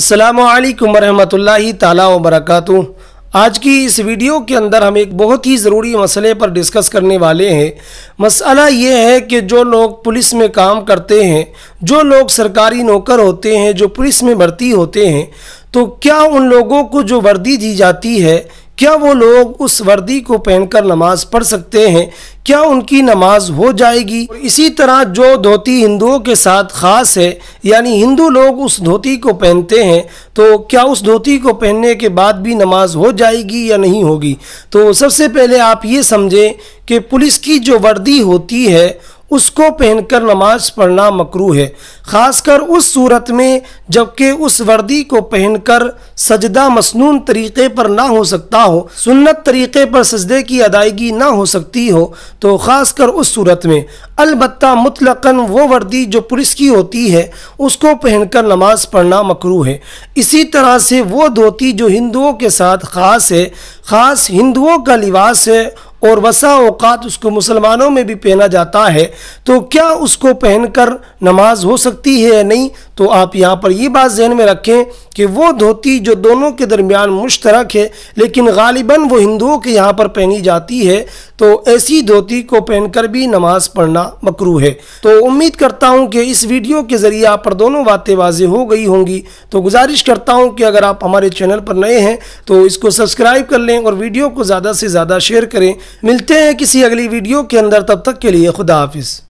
असलकम वरहमल ताला वरक आज की इस वीडियो के अंदर हम एक बहुत ही ज़रूरी मसले पर डिस्कस करने वाले हैं मसला ये है कि जो लोग पुलिस में काम करते हैं जो लोग सरकारी नौकर होते हैं जो पुलिस में भर्ती होते हैं तो क्या उन लोगों को जो वर्दी दी जाती है क्या वो लोग उस वर्दी को पहनकर नमाज पढ़ सकते हैं क्या उनकी नमाज हो जाएगी इसी तरह जो धोती हिंदुओं के साथ ख़ास है यानी हिंदू लोग उस धोती को पहनते हैं तो क्या उस धोती को पहनने के बाद भी नमाज हो जाएगी या नहीं होगी तो सबसे पहले आप ये समझें कि पुलिस की जो वर्दी होती है उसको पहनकर नमाज पढ़ना मकरू है ख़ासकर उस सूरत में जबकि उस वर्दी को पहनकर सजदा मसनून तरीक़े पर ना हो सकता हो सुन्नत तरीक़े पर सजदे की अदायगी ना हो सकती हो तो ख़ासकर उस सूरत में अलबत् मुतलकन वो वर्दी जो पुलिस की होती है उसको पहनकर नमाज पढ़ना मकरू है इसी तरह से वो धोती जो हिंदुओं के साथ ख़ास है ख़ास हिंदुओं का लिबास है और वसा अवकात उसको मुसलमानों में भी पहना जाता है तो क्या उसको पहनकर नमाज हो सकती है या नहीं तो आप यहाँ पर ये बात जहन में रखें कि वो धोती जो दोनों के दरमियान मुश्तरक है लेकिन गालिबा वो हिंदुओं के यहाँ पर पहनी जाती है तो ऐसी धोती को पहनकर भी नमाज पढ़ना मकरू है तो उम्मीद करता हूँ कि इस वीडियो के ज़रिए आप पर दोनों बातें वाजे हो गई होंगी तो गुजारिश करता हूँ कि अगर आप हमारे चैनल पर नए हैं तो इसको सब्सक्राइब कर लें और वीडियो को ज़्यादा से ज़्यादा शेयर करें मिलते हैं किसी अगली वीडियो के अंदर तब तक के लिए खुदा हाफिज़